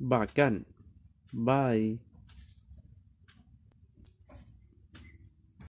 Bakan. Bye.